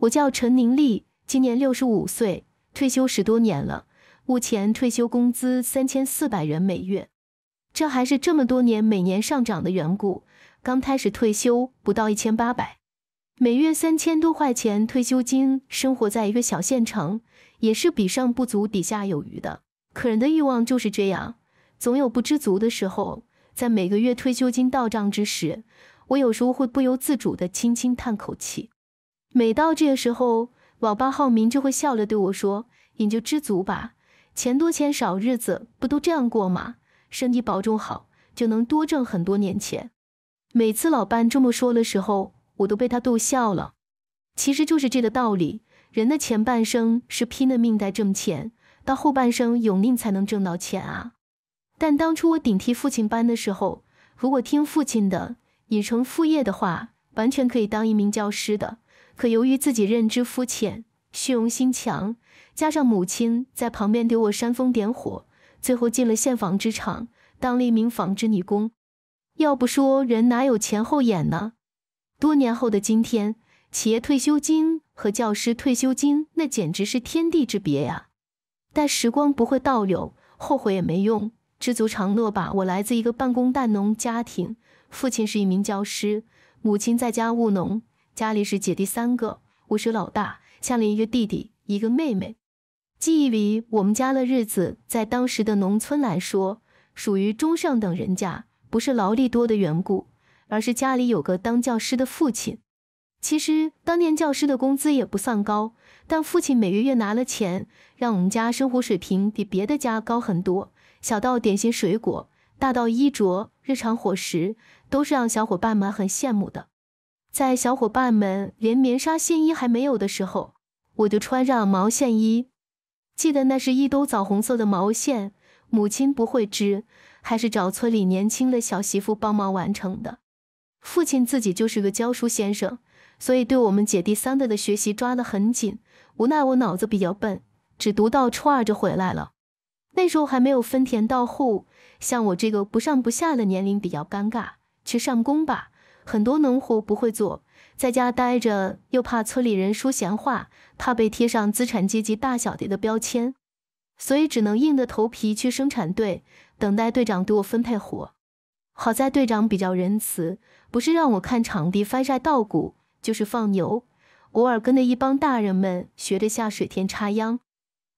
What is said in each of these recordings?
我叫陈宁丽，今年六十五岁，退休十多年了。目前退休工资三千四百元每月，这还是这么多年每年上涨的缘故。刚开始退休不到一千八百，每月三千多块钱退休金，生活在一个小县城，也是比上不足，比下有余的。可人的欲望就是这样，总有不知足的时候。在每个月退休金到账之时，我有时候会不由自主的轻轻叹口气。每到这个时候，老吧浩明就会笑着对我说：“你就知足吧，钱多钱少，日子不都这样过吗？身体保重好，就能多挣很多年钱。”每次老伴这么说的时候，我都被他逗笑了。其实就是这个道理：人的前半生是拼了命在挣钱，到后半生有命才能挣到钱啊。但当初我顶替父亲班的时候，如果听父亲的，已成父业的话，完全可以当一名教师的。可由于自己认知肤浅、虚荣心强，加上母亲在旁边给我煽风点火，最后进了县纺织厂，当了一名纺织女工。要不说人哪有前后眼呢？多年后的今天，企业退休金和教师退休金那简直是天地之别呀！但时光不会倒流，后悔也没用，知足常乐吧。我来自一个半工半农家庭，父亲是一名教师，母亲在家务农。家里是姐弟三个，我是老大，下了一个弟弟，一个妹妹。记忆里，我们家的日子在当时的农村来说，属于中上等人家，不是劳力多的缘故，而是家里有个当教师的父亲。其实当年教师的工资也不算高，但父亲每个月拿了钱，让我们家生活水平比别的家高很多。小到点心水果，大到衣着、日常伙食，都是让小伙伴们很羡慕的。在小伙伴们连棉纱线衣还没有的时候，我就穿上毛线衣。记得那是一兜枣红色的毛线，母亲不会织，还是找村里年轻的小媳妇帮忙完成的。父亲自己就是个教书先生，所以对我们姐弟三个的学习抓得很紧。无奈我脑子比较笨，只读到初二就回来了。那时候还没有分田到户，像我这个不上不下的年龄比较尴尬，去上工吧。很多农活不会做，在家待着又怕村里人说闲话，怕被贴上资产阶级大小的的标签，所以只能硬着头皮去生产队，等待队长给我分配活。好在队长比较仁慈，不是让我看场地翻晒稻谷，就是放牛，偶尔跟着一帮大人们学着下水田插秧。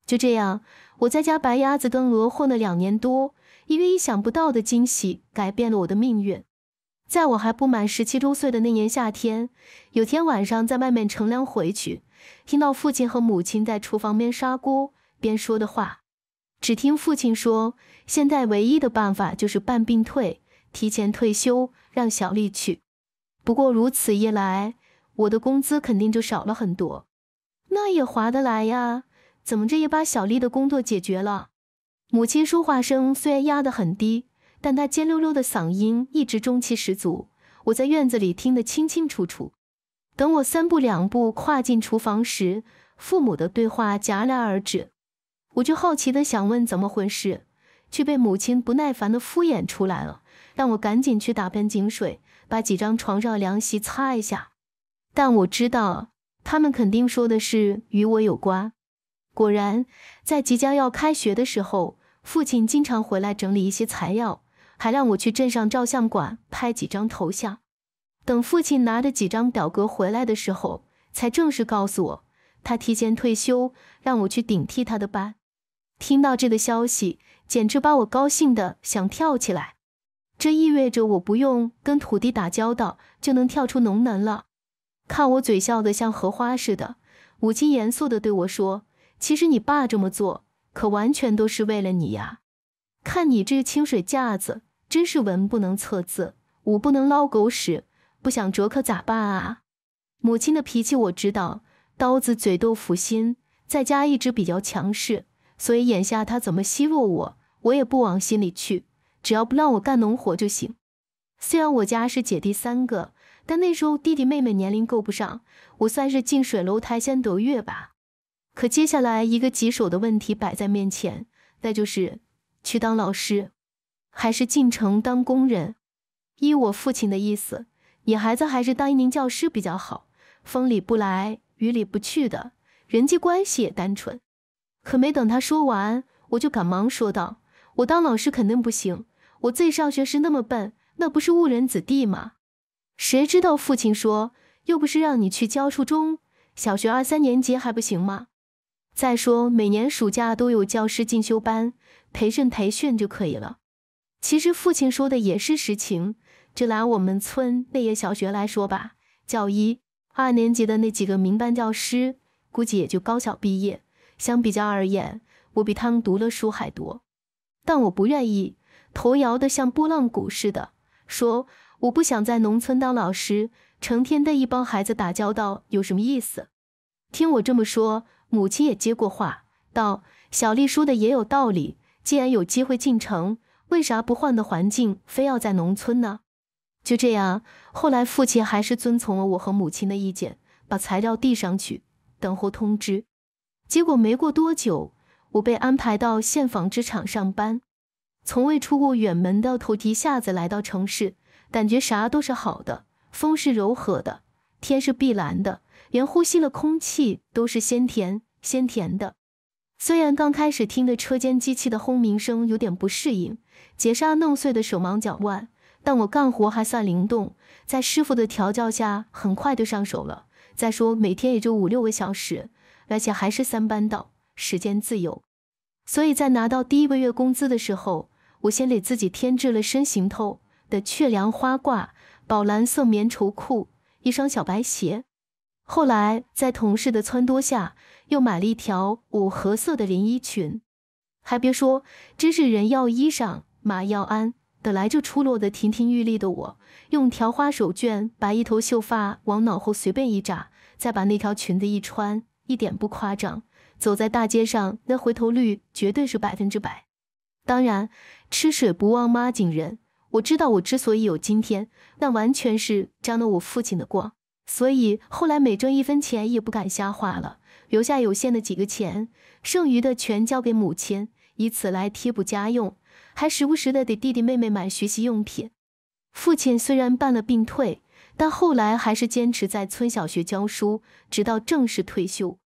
就这样，我在家白鸭子、跟鹅混了两年多，一个意想不到的惊喜改变了我的命运。在我还不满十七周岁的那年夏天，有天晚上在外面乘凉回去，听到父亲和母亲在厨房边砂锅边说的话。只听父亲说：“现在唯一的办法就是办病退，提前退休，让小丽去。不过如此一来，我的工资肯定就少了很多。那也划得来呀，怎么着也把小丽的工作解决了？”母亲说话声虽然压得很低。但他尖溜溜的嗓音一直中气十足，我在院子里听得清清楚楚。等我三步两步跨进厨房时，父母的对话戛然而止。我就好奇的想问怎么回事，却被母亲不耐烦的敷衍出来了。让我赶紧去打盆井水，把几张床上凉席擦一下。但我知道他们肯定说的是与我有关。果然，在即将要开学的时候，父亲经常回来整理一些材料。还让我去镇上照相馆拍几张头像。等父亲拿着几张表格回来的时候，才正式告诉我，他提前退休，让我去顶替他的班。听到这个消息，简直把我高兴的想跳起来。这意味着我不用跟土地打交道，就能跳出农门了。看我嘴笑得像荷花似的，母亲严肃地对我说：“其实你爸这么做，可完全都是为了你呀。看你这清水架子。”真是文不能测字，武不能捞狗屎，不想折可咋办啊？母亲的脾气我知道，刀子嘴豆腐心，在家一直比较强势，所以眼下她怎么奚落我，我也不往心里去，只要不让我干农活就行。虽然我家是姐弟三个，但那时候弟弟妹妹年龄够不上，我算是近水楼台先得月吧。可接下来一个棘手的问题摆在面前，那就是去当老师。还是进城当工人。依我父亲的意思，你孩子还是当一名教师比较好，风里不来，雨里不去的，人际关系也单纯。可没等他说完，我就赶忙说道：“我当老师肯定不行，我自己上学时那么笨，那不是误人子弟吗？”谁知道父亲说：“又不是让你去教初中、小学二三年级还不行吗？再说每年暑假都有教师进修班，培训培训就可以了。”其实父亲说的也是实情。就拿我们村那些小学来说吧，教一、二年级的那几个民办教师，估计也就高小毕业。相比较而言，我比他们读的书还多。但我不愿意，头摇得像拨浪鼓似的，说我不想在农村当老师，成天跟一帮孩子打交道有什么意思？听我这么说，母亲也接过话道：“小丽说的也有道理，既然有机会进城。”为啥不换的环境，非要在农村呢？就这样，后来父亲还是遵从了我和母亲的意见，把材料递上去，等候通知。结果没过多久，我被安排到县纺织厂上班。从未出过远门的头，一下子来到城市，感觉啥都是好的，风是柔和的，天是碧蓝的，连呼吸的空气都是鲜甜、鲜甜的。虽然刚开始听的车间机器的轰鸣声有点不适应，劫杀弄碎的手忙脚乱，但我干活还算灵动，在师傅的调教下很快就上手了。再说每天也就五六个小时，而且还是三班倒，时间自由。所以在拿到第一个月工资的时候，我先给自己添置了身行透的雀梁花褂、宝蓝色棉绸裤、一双小白鞋。后来，在同事的撺掇下，又买了一条五合色的连衣裙。还别说，真是人要衣裳，马要鞍。本来就出落的亭亭玉立的我，用条花手绢把一头秀发往脑后随便一扎，再把那条裙子一穿，一点不夸张，走在大街上那回头率绝对是百分之百。当然，吃水不忘挖井人，我知道我之所以有今天，那完全是沾了我父亲的光。所以后来每挣一分钱也不敢瞎花了，留下有限的几个钱，剩余的全交给母亲，以此来贴补家用，还时不时的给弟弟妹妹买学习用品。父亲虽然办了病退，但后来还是坚持在村小学教书，直到正式退休。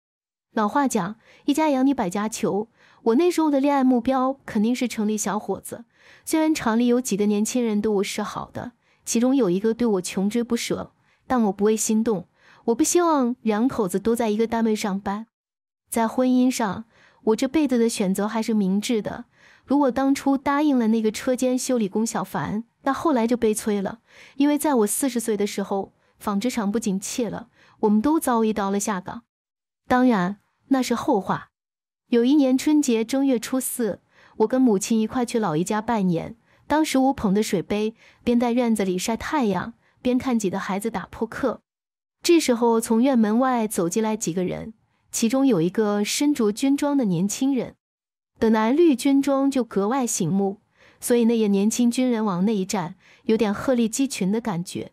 老话讲，一家养你，百家求。我那时候的恋爱目标肯定是城里小伙子，虽然厂里有几个年轻人对我是好的，其中有一个对我穷追不舍。但我不会心动，我不希望两口子都在一个单位上班。在婚姻上，我这辈子的选择还是明智的。如果当初答应了那个车间修理工小凡，那后来就悲催了，因为在我四十岁的时候，纺织厂不景气了，我们都遭遇到了下岗。当然，那是后话。有一年春节正月初四，我跟母亲一块去姥爷家拜年，当时我捧着水杯，边在院子里晒太阳。边看几个孩子打扑克，这时候从院门外走进来几个人，其中有一个身着军装的年轻人，的蓝绿军装就格外醒目，所以那也年轻军人往那一站，有点鹤立鸡群的感觉。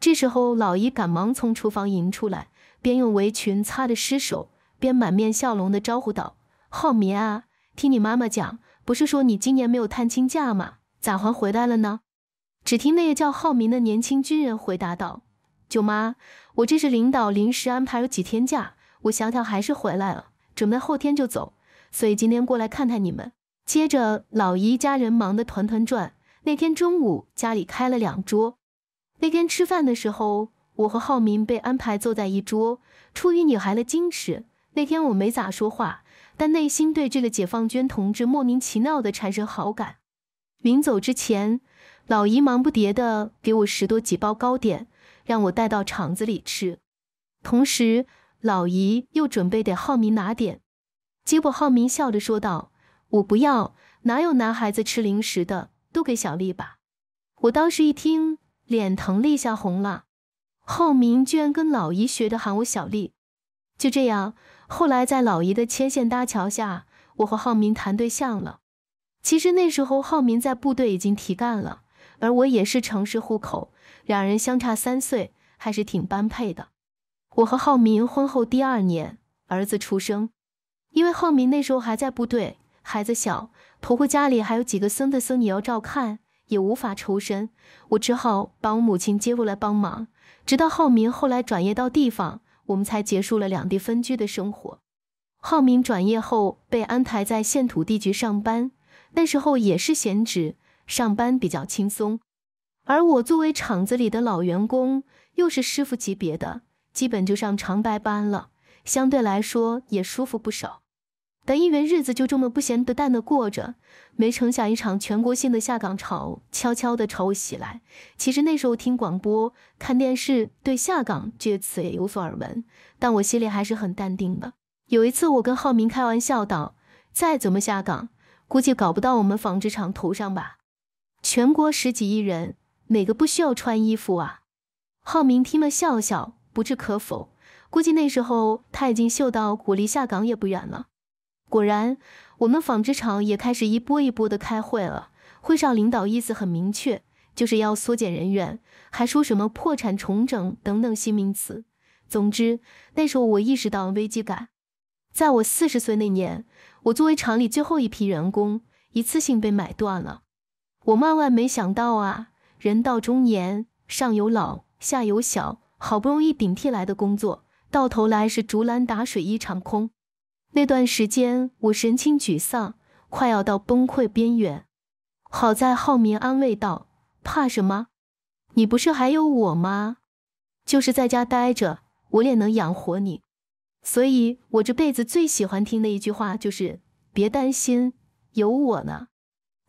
这时候老姨赶忙从厨房迎出来，边用围裙擦着湿手，边满面笑容的招呼道：“浩民啊！听你妈妈讲，不是说你今年没有探亲假吗？咋还回来了呢？”只听那个叫浩明的年轻军人回答道：“舅妈，我这是领导临时安排了几天假，我想想还是回来了，准备后天就走，所以今天过来看看你们。”接着，老姨家人忙得团团转。那天中午，家里开了两桌。那天吃饭的时候，我和浩明被安排坐在一桌。出于女孩的矜持，那天我没咋说话，但内心对这个解放军同志莫名其妙地产生好感。临走之前。老姨忙不迭地给我十多几包糕点，让我带到厂子里吃。同时，老姨又准备给浩明拿点。结果，浩明笑着说道：“我不要，哪有男孩子吃零食的？都给小丽吧。”我当时一听，脸腾了一下红了。浩明居然跟老姨学的喊我小丽。就这样，后来在老姨的牵线搭桥下，我和浩明谈对象了。其实那时候，浩明在部队已经提干了。而我也是城市户口，两人相差三岁，还是挺般配的。我和浩民婚后第二年，儿子出生。因为浩民那时候还在部队，孩子小，婆婆家里还有几个孙子孙女要照看，也无法抽身，我只好把我母亲接过来帮忙。直到浩民后来转业到地方，我们才结束了两地分居的生活。浩民转业后被安排在县土地局上班，那时候也是闲职。上班比较轻松，而我作为厂子里的老员工，又是师傅级别的，基本就上长白班了，相对来说也舒服不少。本一为日子就这么不咸不淡的过着，没成想一场全国性的下岗潮悄悄的朝我袭来。其实那时候听广播、看电视，对下岗这个词也有所耳闻，但我心里还是很淡定的。有一次，我跟浩明开玩笑道：“再怎么下岗，估计搞不到我们纺织厂头上吧。”全国十几亿人，哪个不需要穿衣服啊？浩明听了笑笑，不置可否。估计那时候他已经嗅到我离下岗也不远了。果然，我们纺织厂也开始一波一波的开会了。会上领导意思很明确，就是要缩减人员，还说什么破产重整等等新名词。总之，那时候我意识到危机感。在我四十岁那年，我作为厂里最后一批员工，一次性被买断了。我万万没想到啊！人到中年，上有老，下有小，好不容易顶替来的工作，到头来是竹篮打水一场空。那段时间，我神情沮丧，快要到崩溃边缘。好在浩明安慰道：“怕什么？你不是还有我吗？就是在家待着，我也能养活你。所以，我这辈子最喜欢听的一句话就是：别担心，有我呢。”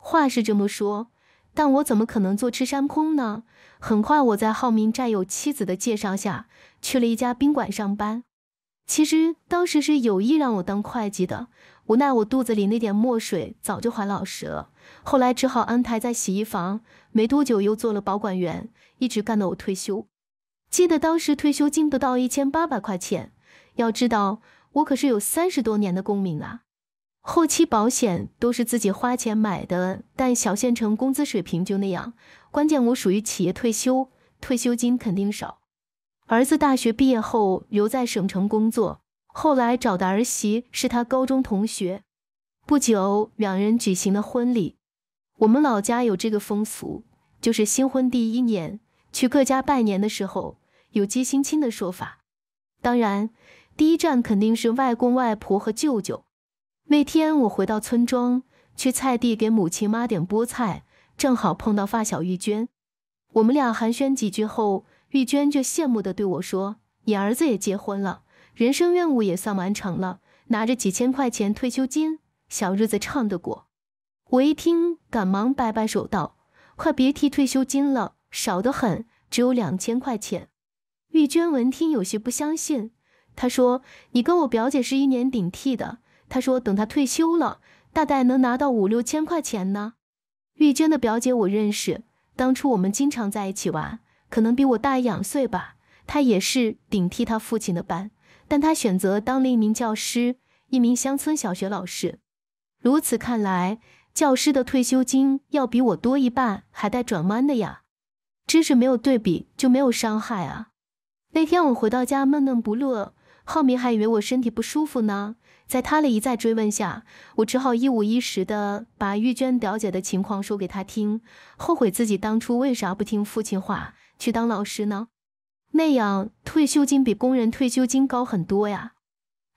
话是这么说，但我怎么可能坐吃山空呢？很快，我在浩明战友妻子的介绍下，去了一家宾馆上班。其实当时是有意让我当会计的，无奈我肚子里那点墨水早就还老实了。后来只好安排在洗衣房，没多久又做了保管员，一直干到我退休。记得当时退休金不到一千八百块钱，要知道我可是有三十多年的功名啊！后期保险都是自己花钱买的，但小县城工资水平就那样，关键我属于企业退休，退休金肯定少。儿子大学毕业后留在省城工作，后来找的儿媳是他高中同学，不久两人举行了婚礼。我们老家有这个风俗，就是新婚第一年去各家拜年的时候有接新亲的说法，当然第一站肯定是外公外婆和舅舅。那天我回到村庄，去菜地给母亲妈点菠菜，正好碰到发小玉娟。我们俩寒暄几句后，玉娟就羡慕地对我说：“你儿子也结婚了，人生任务也算完成了，拿着几千块钱退休金，小日子唱得过。”我一听，赶忙摆摆手道：“快别提退休金了，少得很，只有两千块钱。”玉娟闻听有些不相信，她说：“你跟我表姐是一年顶替的。”他说：“等他退休了，大概能拿到五六千块钱呢。”玉娟的表姐我认识，当初我们经常在一起玩，可能比我大两岁吧。她也是顶替她父亲的班，但她选择当了一名教师，一名乡村小学老师。如此看来，教师的退休金要比我多一半，还带转弯的呀。知识没有对比，就没有伤害啊。那天我回到家闷闷不乐，浩明还以为我身体不舒服呢。在他的一再追问下，我只好一五一十的把玉娟表姐的情况说给他听，后悔自己当初为啥不听父亲话去当老师呢？那样退休金比工人退休金高很多呀。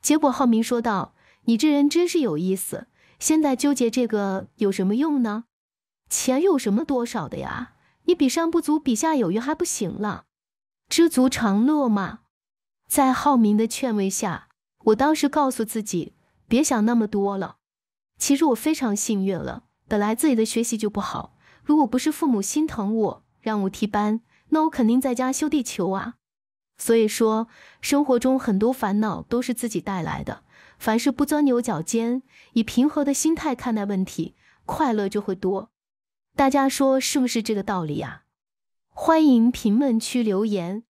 结果浩明说道：“你这人真是有意思，现在纠结这个有什么用呢？钱有什么多少的呀？你比上不足，比下有余还不行了，知足常乐嘛。”在浩明的劝慰下。我当时告诉自己，别想那么多了。其实我非常幸运了，本来自己的学习就不好，如果不是父母心疼我让我替班，那我肯定在家修地球啊。所以说，生活中很多烦恼都是自己带来的。凡事不钻牛角尖，以平和的心态看待问题，快乐就会多。大家说是不是这个道理呀？欢迎评论区留言。